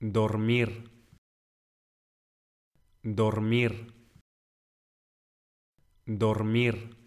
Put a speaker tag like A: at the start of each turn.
A: dormir, dormir, dormir.